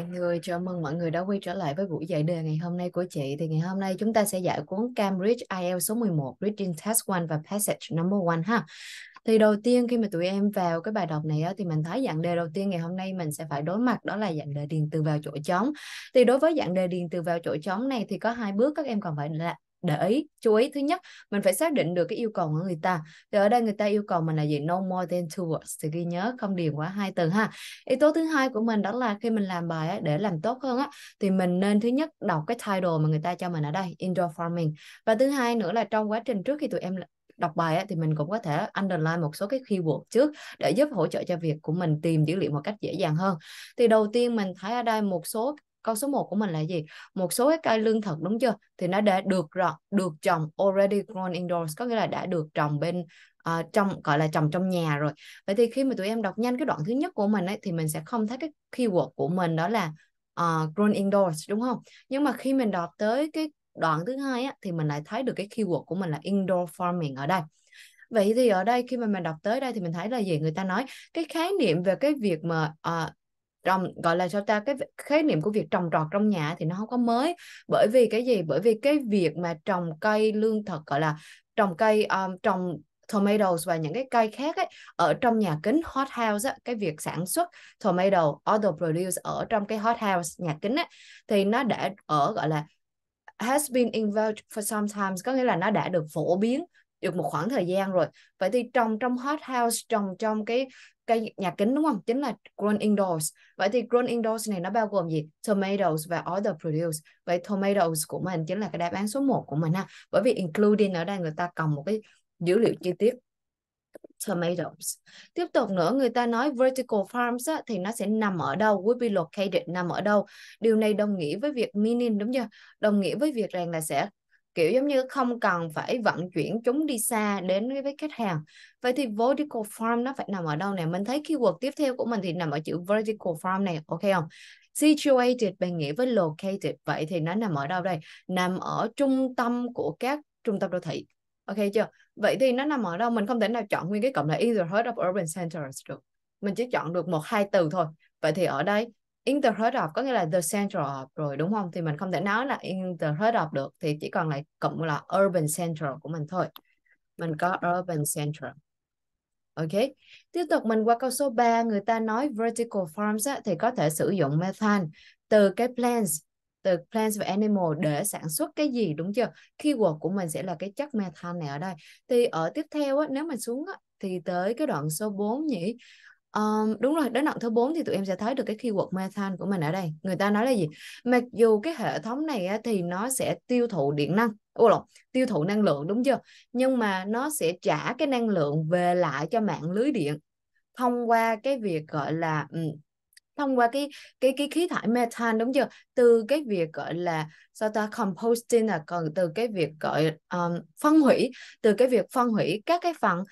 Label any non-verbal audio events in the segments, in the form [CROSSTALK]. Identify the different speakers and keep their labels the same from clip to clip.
Speaker 1: mọi người, chào mừng mọi người đã quay trở lại với buổi dạy đề ngày hôm nay của chị. Thì ngày hôm nay chúng ta sẽ dạy cuốn Cambridge IELTS số 11, Reading Task 1 và Passage Number 1 ha. Thì đầu tiên khi mà tụi em vào cái bài đọc này á, thì mình thấy dạng đề đầu tiên ngày hôm nay mình sẽ phải đối mặt đó là dạng đề điền từ vào chỗ trống. Thì đối với dạng đề điền từ vào chỗ trống này thì có hai bước các em còn phải để ý chú ý thứ nhất mình phải xác định được cái yêu cầu của người ta thì ở đây người ta yêu cầu mình là gì no more than two words thì ghi nhớ không điền quá hai từ ha yếu tố thứ hai của mình đó là khi mình làm bài ấy, để làm tốt hơn á thì mình nên thứ nhất đọc cái title mà người ta cho mình ở đây indoor farming và thứ hai nữa là trong quá trình trước khi tụi em đọc bài ấy, thì mình cũng có thể underline một số cái keyword trước để giúp hỗ trợ cho việc của mình tìm dữ liệu một cách dễ dàng hơn thì đầu tiên mình thấy ở đây một số câu số 1 của mình là gì một số cái cây lương thực đúng chưa thì nó đã được được trồng already grown indoors có nghĩa là đã được trồng bên uh, trong gọi là trồng trong nhà rồi vậy thì khi mà tụi em đọc nhanh cái đoạn thứ nhất của mình ấy thì mình sẽ không thấy cái keyword của mình đó là uh, grown indoors đúng không nhưng mà khi mình đọc tới cái đoạn thứ hai á, thì mình lại thấy được cái keyword của mình là indoor farming ở đây vậy thì ở đây khi mà mình đọc tới đây thì mình thấy là gì người ta nói cái khái niệm về cái việc mà uh, trồng gọi là sao ta cái khái niệm của việc trồng trọt trong nhà thì nó không có mới bởi vì cái gì bởi vì cái việc mà trồng cây lương thực gọi là trồng cây um, trồng tomatoes và những cái cây khác ấy, ở trong nhà kính hot house ấy, cái việc sản xuất tomato auto produce ở trong cái hot house nhà kính ấy, thì nó đã ở gọi là has been involved for some times có nghĩa là nó đã được phổ biến được một khoảng thời gian rồi vậy thì trồng trong hot house trồng trong cái cây nhà kính đúng không chính là grown indoors vậy thì grown indoors này nó bao gồm gì tomatoes và other produce vậy tomatoes của mình chính là cái đáp án số 1 của mình ha bởi vì including ở đây người ta cầm một cái dữ liệu chi tiết tomatoes. Tiếp tục nữa người ta nói vertical farms á, thì nó sẽ nằm ở đâu, would be located nằm ở đâu. Điều này đồng nghĩa với việc meaning đúng chưa? Đồng nghĩa với việc rằng là sẽ kiểu giống như không cần phải vận chuyển chúng đi xa đến với khách hàng vậy thì vertical farm nó phải nằm ở đâu nè mình thấy keyword tiếp theo của mình thì nằm ở chữ vertical farm này ok không situated bằng nghĩa với located vậy thì nó nằm ở đâu đây nằm ở trung tâm của các trung tâm đô thị ok chưa vậy thì nó nằm ở đâu mình không thể nào chọn nguyên cái cộng là in the heart of urban centers được mình chỉ chọn được một hai từ thôi vậy thì ở đây in the heart of có nghĩa là the central of rồi đúng không thì mình không thể nói là in the heart of được thì chỉ còn lại cụm là urban central của mình thôi mình có urban central, Ok. Tiếp tục mình qua câu số 3, người ta nói vertical farms á, thì có thể sử dụng methane từ cái plants, từ plants và animal để sản xuất cái gì đúng chưa? Keyword của mình sẽ là cái chất methane này ở đây. Thì ở tiếp theo á, nếu mình xuống á, thì tới cái đoạn số 4 nhỉ. Um, đúng rồi, đến đoạn thứ 4 thì tụi em sẽ thấy được cái keyword methane của mình ở đây. Người ta nói là gì? Mặc dù cái hệ thống này á, thì nó sẽ tiêu thụ điện năng, ô lộn, tiêu thụ năng lượng đúng chưa? Nhưng mà nó sẽ trả cái năng lượng về lại cho mạng lưới điện thông qua cái việc gọi là thông qua cái cái cái khí thải methane đúng chưa? Từ cái việc gọi là sao ta composting là còn từ cái việc gọi um, phân hủy, từ cái việc phân hủy các cái phần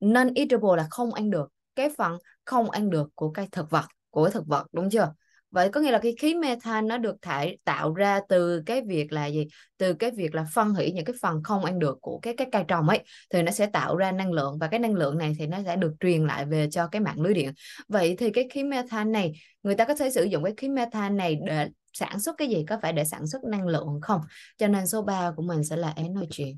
Speaker 1: non eatable là không ăn được cái phần không ăn được của cây thực vật của thực vật đúng chưa vậy có nghĩa là cái khí methane nó được thải tạo ra từ cái việc là gì từ cái việc là phân hủy những cái phần không ăn được của cái cái cây trồng ấy thì nó sẽ tạo ra năng lượng và cái năng lượng này thì nó sẽ được truyền lại về cho cái mạng lưới điện vậy thì cái khí methane này người ta có thể sử dụng cái khí methane này để sản xuất cái gì có phải để sản xuất năng lượng không cho nên số 3 của mình sẽ là én nói chuyện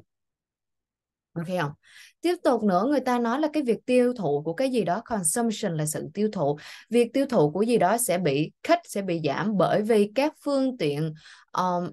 Speaker 1: ok không tiếp tục nữa người ta nói là cái việc tiêu thụ của cái gì đó consumption là sự tiêu thụ việc tiêu thụ của gì đó sẽ bị khách sẽ bị giảm bởi vì các phương tiện um,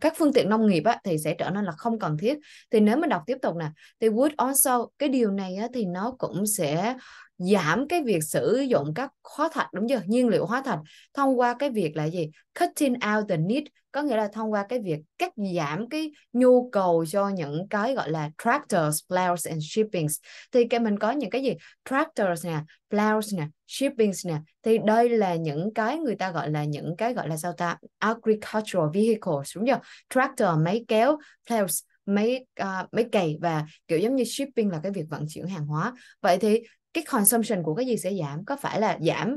Speaker 1: các phương tiện nông nghiệp á, thì sẽ trở nên là không cần thiết thì nếu mà đọc tiếp tục nè thì would also cái điều này á, thì nó cũng sẽ giảm cái việc sử dụng các hóa thạch đúng chưa nhiên liệu hóa thạch thông qua cái việc là gì cutting out the need có nghĩa là thông qua cái việc cắt giảm cái nhu cầu cho những cái gọi là tractors, plows and shippings thì cái mình có những cái gì tractors nè, plows nè, shippings nè thì đây là những cái người ta gọi là những cái gọi là sao ta agricultural vehicles đúng chưa tractor máy kéo plows mấy uh, à, mấy cày và kiểu giống như shipping là cái việc vận chuyển hàng hóa vậy thì cái consumption của cái gì sẽ giảm có phải là giảm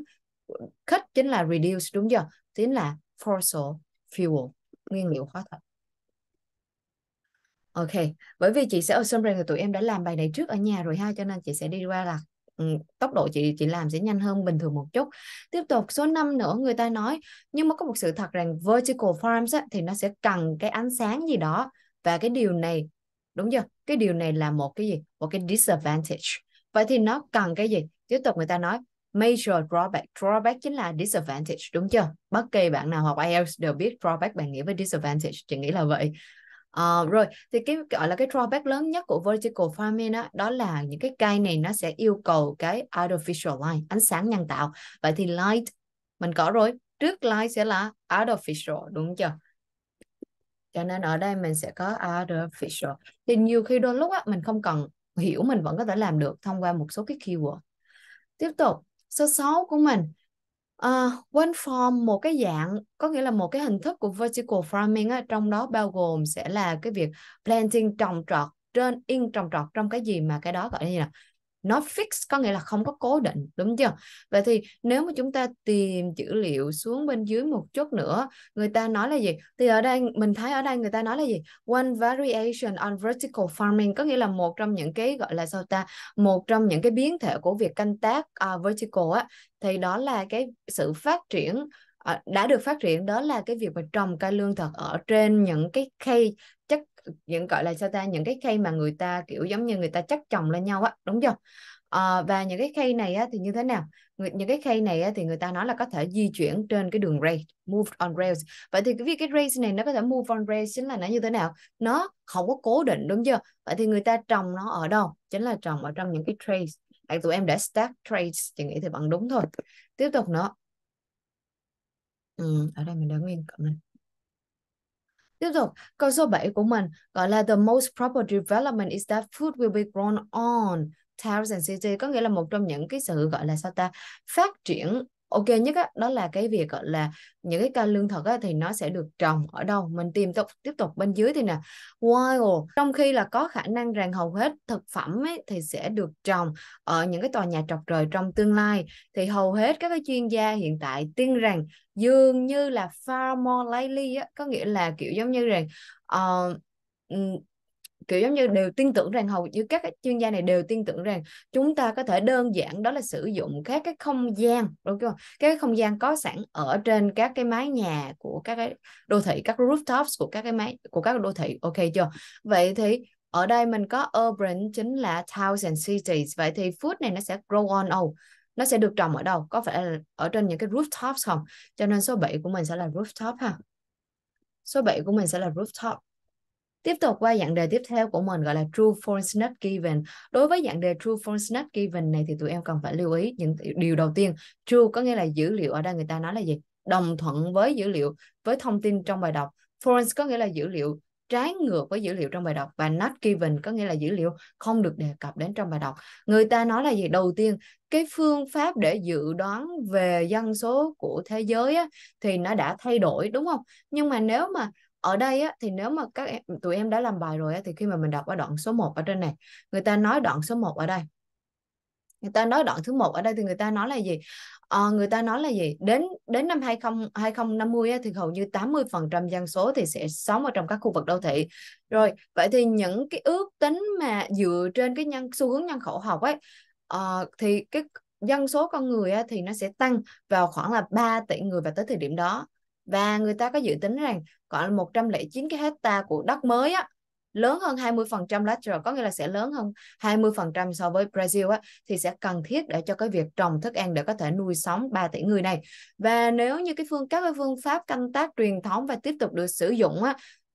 Speaker 1: cut chính là reduce đúng chưa chính là fossil fuel nguyên liệu hóa thạch ok bởi vì chị sẽ assume rằng là tụi em đã làm bài này trước ở nhà rồi ha cho nên chị sẽ đi qua là ừ, tốc độ chị chị làm sẽ nhanh hơn bình thường một chút tiếp tục số 5 nữa người ta nói nhưng mà có một sự thật rằng vertical farms á, thì nó sẽ cần cái ánh sáng gì đó và cái điều này đúng chưa cái điều này là một cái gì một cái disadvantage vậy thì nó cần cái gì tiếp tục người ta nói major drawback drawback chính là disadvantage đúng chưa bất kỳ bạn nào học IELTS đều biết drawback bạn nghĩa với disadvantage chị nghĩ là vậy Uh, rồi thì cái gọi là cái drawback lớn nhất của vertical farming đó, đó là những cái cây này nó sẽ yêu cầu cái artificial light ánh sáng nhân tạo vậy thì light mình có rồi trước light sẽ là artificial đúng chưa cho nên ở đây mình sẽ có artificial thì nhiều khi đôi lúc á, mình không cần hiểu mình vẫn có thể làm được thông qua một số cái keyword tiếp tục số 6 của mình uh, one form một cái dạng có nghĩa là một cái hình thức của vertical farming á, trong đó bao gồm sẽ là cái việc planting trồng trọt trên in trồng trọt trong cái gì mà cái đó gọi là gì nào nó fix có nghĩa là không có cố định đúng chưa vậy thì nếu mà chúng ta tìm dữ liệu xuống bên dưới một chút nữa người ta nói là gì thì ở đây mình thấy ở đây người ta nói là gì one variation on vertical farming có nghĩa là một trong những cái gọi là sao ta một trong những cái biến thể của việc canh tác uh, vertical á thì đó là cái sự phát triển à, đã được phát triển đó là cái việc mà trồng cây lương thực ở trên những cái cây chất những gọi là sao ta những cái cây mà người ta kiểu giống như người ta chắc chồng lên nhau á đúng chưa à, và những cái cây này á, thì như thế nào người, những cái cây này á, thì người ta nói là có thể di chuyển trên cái đường rail move on rails vậy thì cái việc cái rails này nó có thể move on rails chính là nó như thế nào nó không có cố định đúng chưa vậy thì người ta trồng nó ở đâu chính là trồng ở trong những cái trays tại tụi em đã stack trays chị nghĩ thì vẫn đúng thôi tiếp tục nữa ừ, ở đây mình đã nguyên cộng này Tiếp tục, câu số 7 của mình gọi là the most proper development is that food will be grown on towns and cities có nghĩa là một trong những cái sự gọi là sao ta phát triển ok nhất á, đó là cái việc là những cái cây lương thực á, thì nó sẽ được trồng ở đâu mình tìm tục tiếp tục bên dưới thì nè wow trong khi là có khả năng rằng hầu hết thực phẩm ấy, thì sẽ được trồng ở những cái tòa nhà trọc trời trong tương lai thì hầu hết các cái chuyên gia hiện tại tin rằng dường như là far more likely á, có nghĩa là kiểu giống như rằng uh, kiểu giống như đều tin tưởng rằng hầu như các chuyên gia này đều tin tưởng rằng chúng ta có thể đơn giản đó là sử dụng các cái không gian đúng không các cái không gian có sẵn ở trên các cái mái nhà của các cái đô thị các rooftops của các cái mái của các đô thị ok chưa vậy thì ở đây mình có urban chính là towns and cities vậy thì food này nó sẽ grow on all, nó sẽ được trồng ở đâu có phải là ở trên những cái rooftops không cho nên số 7 của mình sẽ là rooftop ha số 7 của mình sẽ là rooftop Tiếp tục qua dạng đề tiếp theo của mình gọi là true false not given. Đối với dạng đề true false not given này thì tụi em cần phải lưu ý những điều đầu tiên. True có nghĩa là dữ liệu ở đây người ta nói là gì? Đồng thuận với dữ liệu, với thông tin trong bài đọc. False có nghĩa là dữ liệu trái ngược với dữ liệu trong bài đọc và not given có nghĩa là dữ liệu không được đề cập đến trong bài đọc. Người ta nói là gì? Đầu tiên, cái phương pháp để dự đoán về dân số của thế giới á, thì nó đã thay đổi đúng không? Nhưng mà nếu mà ở đây á, thì nếu mà các em, tụi em đã làm bài rồi á, thì khi mà mình đọc ở đoạn số 1 ở trên này người ta nói đoạn số 1 ở đây người ta nói đoạn thứ một ở đây thì người ta nói là gì à, người ta nói là gì đến đến năm 20 2050 á, thì hầu như 80 phần trăm dân số thì sẽ sống ở trong các khu vực đô thị rồi vậy thì những cái ước tính mà dựa trên cái nhân xu hướng nhân khẩu học ấy à, thì cái dân số con người á, thì nó sẽ tăng vào khoảng là 3 tỷ người vào tới thời điểm đó và người ta có dự tính rằng khoảng 109 cái hecta của đất mới á lớn hơn 20% lateral có nghĩa là sẽ lớn hơn 20% so với Brazil á, thì sẽ cần thiết để cho cái việc trồng thức ăn để có thể nuôi sống 3 tỷ người này. Và nếu như cái phương các cái phương pháp canh tác truyền thống và tiếp tục được sử dụng á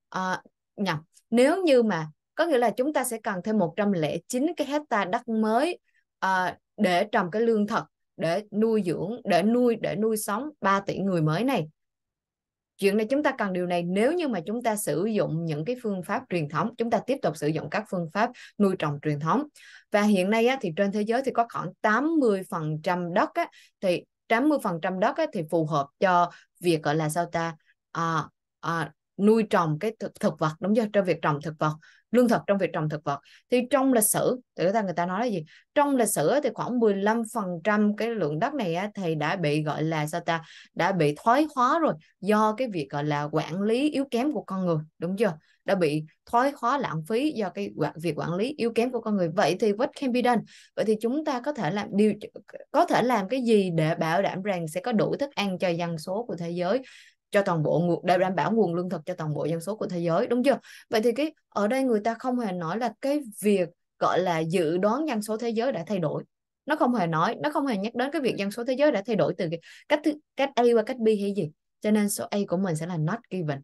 Speaker 1: à, ờ, nhầm, nếu như mà có nghĩa là chúng ta sẽ cần thêm 109 cái hecta đất mới à, để trồng cái lương thực để nuôi dưỡng để nuôi để nuôi sống 3 tỷ người mới này chuyện này chúng ta cần điều này nếu như mà chúng ta sử dụng những cái phương pháp truyền thống chúng ta tiếp tục sử dụng các phương pháp nuôi trồng truyền thống và hiện nay á, thì trên thế giới thì có khoảng 80% đất á, thì 80% đất á, thì phù hợp cho việc gọi là sao ta à, à, nuôi trồng cái thực, thực vật đúng chưa trong việc trồng thực vật lương thực trong việc trồng thực vật thì trong lịch sử thì người ta người ta nói là gì trong lịch sử thì khoảng 15% cái lượng đất này á, thì đã bị gọi là sao ta đã bị thoái hóa rồi do cái việc gọi là quản lý yếu kém của con người đúng chưa đã bị thoái hóa lãng phí do cái việc quản lý yếu kém của con người vậy thì what can be done vậy thì chúng ta có thể làm điều có thể làm cái gì để bảo đảm rằng sẽ có đủ thức ăn cho dân số của thế giới cho toàn bộ để đảm bảo nguồn lương thực cho toàn bộ dân số của thế giới đúng chưa vậy thì cái ở đây người ta không hề nói là cái việc gọi là dự đoán dân số thế giới đã thay đổi nó không hề nói nó không hề nhắc đến cái việc dân số thế giới đã thay đổi từ cái, cách thứ, cách A qua cách B hay gì cho nên số A của mình sẽ là not given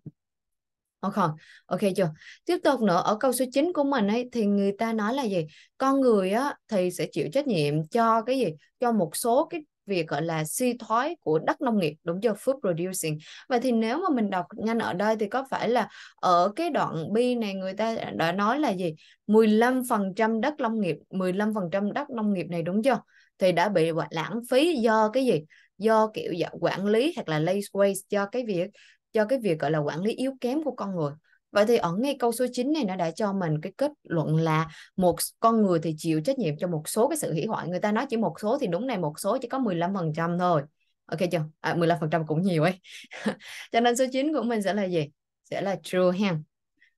Speaker 1: không ok chưa tiếp tục nữa ở câu số 9 của mình ấy thì người ta nói là gì con người á thì sẽ chịu trách nhiệm cho cái gì cho một số cái việc gọi là suy thoái của đất nông nghiệp đúng chưa food producing vậy thì nếu mà mình đọc nhanh ở đây thì có phải là ở cái đoạn bi này người ta đã nói là gì 15% đất nông nghiệp 15% đất nông nghiệp này đúng chưa thì đã bị gọi lãng phí do cái gì do kiểu dạng quản lý hoặc là lazy waste do cái việc do cái việc gọi là quản lý yếu kém của con người Vậy thì ở ngay câu số 9 này nó đã cho mình cái kết luận là một con người thì chịu trách nhiệm cho một số cái sự hủy hoại. Người ta nói chỉ một số thì đúng này một số chỉ có 15% thôi. Ok chưa? À, 15% cũng nhiều ấy. [LAUGHS] cho nên số 9 của mình sẽ là gì? Sẽ là true ha.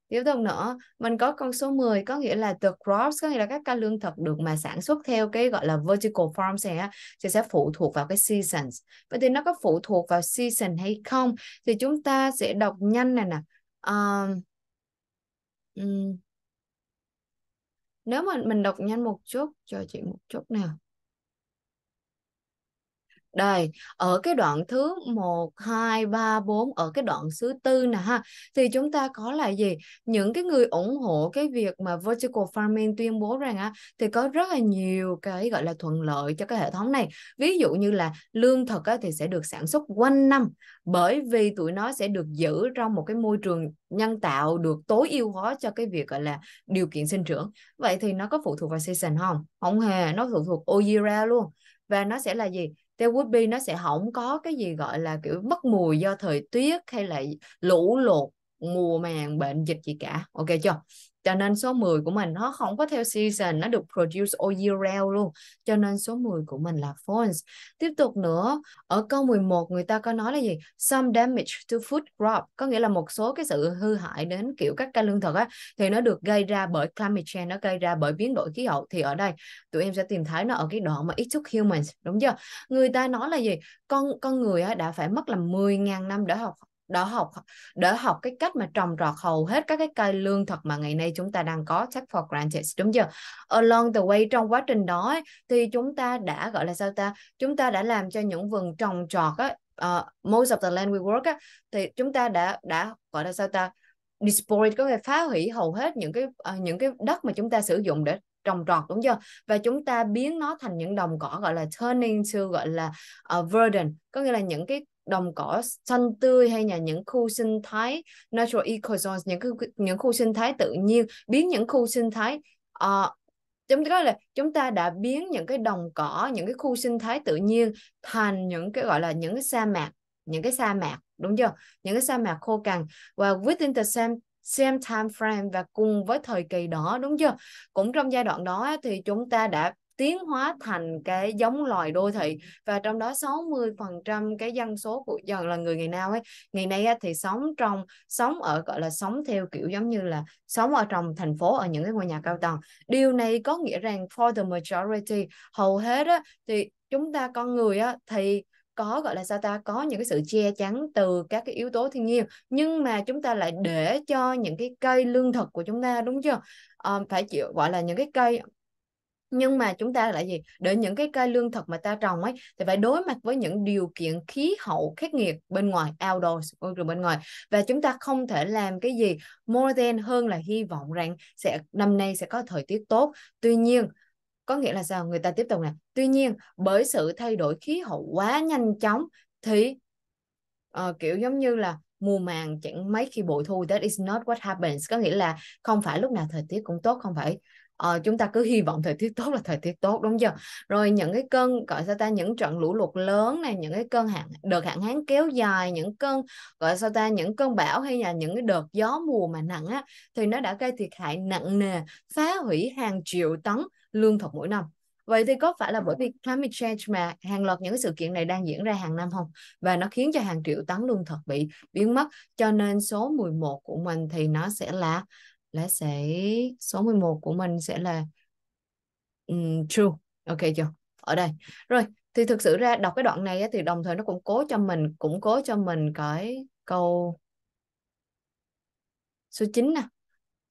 Speaker 1: Tiếp tục nữa, mình có con số 10 có nghĩa là the crops, có nghĩa là các ca lương thực được mà sản xuất theo cái gọi là vertical farms này á, thì sẽ phụ thuộc vào cái seasons. Vậy thì nó có phụ thuộc vào season hay không? Thì chúng ta sẽ đọc nhanh này nè. Ờm, ừm, nếu mà mình đọc nhanh một chút trò chuyện một chút nào đây, ở cái đoạn thứ 1, 2, 3, 4, ở cái đoạn thứ tư nè ha, thì chúng ta có là gì? Những cái người ủng hộ cái việc mà vertical farming tuyên bố rằng á, thì có rất là nhiều cái gọi là thuận lợi cho cái hệ thống này. Ví dụ như là lương thực á, thì sẽ được sản xuất quanh năm, bởi vì tụi nó sẽ được giữ trong một cái môi trường nhân tạo được tối ưu hóa cho cái việc gọi là điều kiện sinh trưởng. Vậy thì nó có phụ thuộc vào season không? Không hề, nó phụ thuộc all luôn. Và nó sẽ là gì? theo Woodby nó sẽ không có cái gì gọi là kiểu mất mùi do thời tiết hay là lũ lụt mùa màng bệnh dịch gì cả ok chưa cho nên số 10 của mình nó không có theo season nó được produce all year round luôn cho nên số 10 của mình là phones tiếp tục nữa ở câu 11 người ta có nói là gì some damage to food crop có nghĩa là một số cái sự hư hại đến kiểu các cây lương thực á thì nó được gây ra bởi climate change nó gây ra bởi biến đổi khí hậu thì ở đây tụi em sẽ tìm thấy nó ở cái đoạn mà it took humans đúng chưa người ta nói là gì con con người đã phải mất là 10.000 năm để học đỡ học đỡ học cái cách mà trồng trọt hầu hết các cái cây lương thực mà ngày nay chúng ta đang có take for granted đúng chưa along the way trong quá trình đó ấy, thì chúng ta đã gọi là sao ta chúng ta đã làm cho những vườn trồng trọt á uh, most of the land we work á thì chúng ta đã đã gọi là sao ta destroy có nghĩa phá hủy hầu hết những cái uh, những cái đất mà chúng ta sử dụng để trồng trọt đúng chưa và chúng ta biến nó thành những đồng cỏ gọi là turning to gọi là uh, verdant có nghĩa là những cái đồng cỏ xanh tươi hay là những khu sinh thái natural ecosystems những khu những khu sinh thái tự nhiên biến những khu sinh thái uh, chúng ta là chúng ta đã biến những cái đồng cỏ những cái khu sinh thái tự nhiên thành những cái gọi là những cái sa mạc những cái sa mạc đúng chưa những cái sa mạc khô cằn và within the same same time frame và cùng với thời kỳ đó đúng chưa cũng trong giai đoạn đó thì chúng ta đã tiến hóa thành cái giống loài đô thị và trong đó 60% cái dân số của giờ là người ngày nào ấy ngày nay thì sống trong sống ở gọi là sống theo kiểu giống như là sống ở trong thành phố ở những cái ngôi nhà cao tầng điều này có nghĩa rằng for the majority hầu hết á, thì chúng ta con người á, thì có gọi là sao ta có những cái sự che chắn từ các cái yếu tố thiên nhiên nhưng mà chúng ta lại để cho những cái cây lương thực của chúng ta đúng chưa à, phải chịu gọi là những cái cây nhưng mà chúng ta lại gì để những cái cây lương thực mà ta trồng ấy thì phải đối mặt với những điều kiện khí hậu khắc nghiệt bên ngoài outdoors môi trường bên ngoài và chúng ta không thể làm cái gì more than hơn là hy vọng rằng sẽ năm nay sẽ có thời tiết tốt tuy nhiên có nghĩa là sao người ta tiếp tục nè tuy nhiên bởi sự thay đổi khí hậu quá nhanh chóng thì uh, kiểu giống như là mùa màng chẳng mấy khi bội thu that is not what happens có nghĩa là không phải lúc nào thời tiết cũng tốt không phải uh, chúng ta cứ hy vọng thời tiết tốt là thời tiết tốt đúng chưa rồi những cái cơn gọi sao ta những trận lũ lụt lớn này những cái cơn hạn đợt hạn hán kéo dài những cơn gọi sao ta những cơn bão hay là những cái đợt gió mùa mà nặng á thì nó đã gây thiệt hại nặng nề phá hủy hàng triệu tấn lương thực mỗi năm Vậy thì có phải là bởi vì climate change mà hàng loạt những sự kiện này đang diễn ra hàng năm không? Và nó khiến cho hàng triệu tấn lương thực bị biến mất. Cho nên số 11 của mình thì nó sẽ là lá sẽ số 11 của mình sẽ là um, true ok chưa ở đây rồi thì thực sự ra đọc cái đoạn này thì đồng thời nó cũng cố cho mình củng cố cho mình cái câu số 9 nè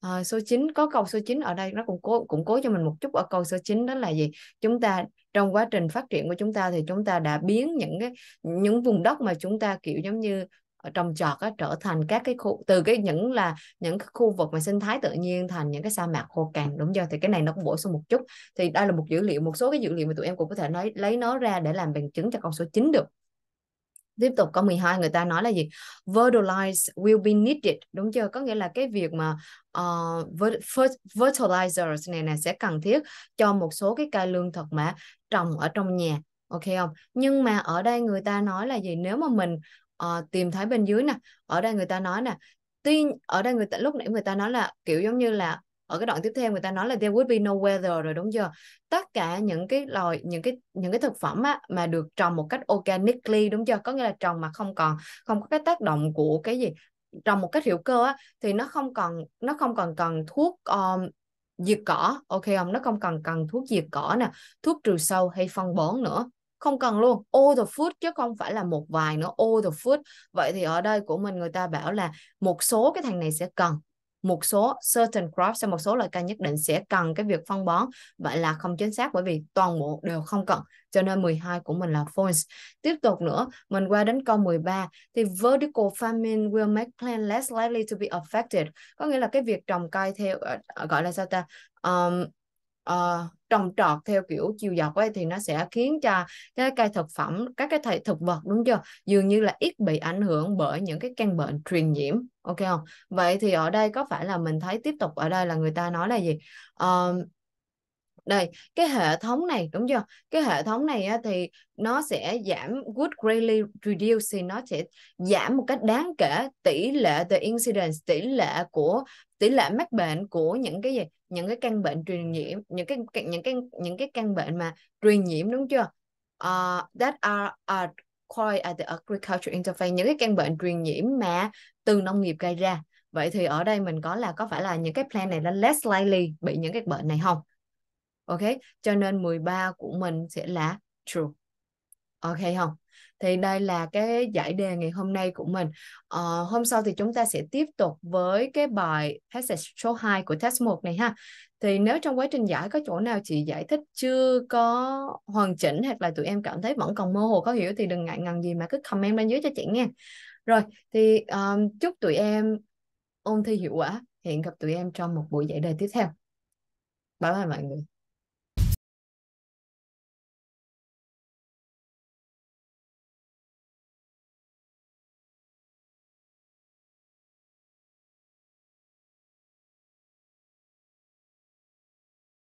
Speaker 1: à, số 9 có câu số 9 ở đây nó cũng cố cũng cố cho mình một chút ở câu số 9 đó là gì chúng ta trong quá trình phát triển của chúng ta thì chúng ta đã biến những cái những vùng đất mà chúng ta kiểu giống như ở trong trọt á, trở thành các cái khu từ cái những là những cái khu vực mà sinh thái tự nhiên thành những cái sa mạc khô cằn đúng chưa thì cái này nó cũng bổ sung một chút thì đây là một dữ liệu một số cái dữ liệu mà tụi em cũng có thể nói lấy nó ra để làm bằng chứng cho con số 9 được tiếp tục câu 12 người ta nói là gì fertilizer will be needed đúng chưa có nghĩa là cái việc mà uh, fertilizers này nè sẽ cần thiết cho một số cái cây lương thực mà trồng ở trong nhà ok không nhưng mà ở đây người ta nói là gì nếu mà mình uh, tìm thấy bên dưới nè ở đây người ta nói nè tuy ở đây người ta lúc nãy người ta nói là kiểu giống như là ở cái đoạn tiếp theo người ta nói là there would be no weather rồi đúng chưa tất cả những cái loài những cái những cái thực phẩm á, mà được trồng một cách organically đúng chưa có nghĩa là trồng mà không còn không có cái tác động của cái gì trồng một cách hữu cơ á, thì nó không còn nó không còn cần thuốc um, diệt cỏ ok không nó không cần cần thuốc diệt cỏ nè thuốc trừ sâu hay phân bón nữa không cần luôn all the food chứ không phải là một vài nữa all the food vậy thì ở đây của mình người ta bảo là một số cái thằng này sẽ cần một số certain crops một số loại cây nhất định sẽ cần cái việc phân bón vậy là không chính xác bởi vì toàn bộ đều không cần cho nên 12 của mình là false tiếp tục nữa mình qua đến câu 13 thì vertical farming will make plant less likely to be affected có nghĩa là cái việc trồng cây theo ờ, gọi là sao ta um, uh, trồng trọt theo kiểu chiều dọc ấy thì nó sẽ khiến cho cái cây thực phẩm các cái thầy thực vật đúng chưa dường như là ít bị ảnh hưởng bởi những cái căn bệnh truyền nhiễm ok không vậy thì ở đây có phải là mình thấy tiếp tục ở đây là người ta nói là gì uh, đây cái hệ thống này đúng chưa cái hệ thống này á, thì nó sẽ giảm would greatly reduce nó sẽ giảm một cách đáng kể tỷ lệ the incidence tỷ lệ của tỷ lệ mắc bệnh của những cái gì những cái căn bệnh truyền nhiễm những cái những cái những cái căn bệnh mà truyền nhiễm đúng chưa uh, that are, are quite at the agricultural interface những cái căn bệnh truyền nhiễm mà từ nông nghiệp gây ra vậy thì ở đây mình có là có phải là những cái plan này là less likely bị những cái bệnh này không ok cho nên 13 của mình sẽ là true ok không thì đây là cái giải đề ngày hôm nay của mình à, hôm sau thì chúng ta sẽ tiếp tục với cái bài passage số 2 của test 1 này ha thì nếu trong quá trình giải có chỗ nào chị giải thích chưa có hoàn chỉnh hoặc là tụi em cảm thấy vẫn còn mơ hồ có hiểu thì đừng ngại ngần gì mà cứ comment bên dưới cho chị nghe rồi thì um, chúc tụi em ôn thi hiệu quả hẹn gặp tụi em trong một buổi giải đề tiếp theo bye bye mọi người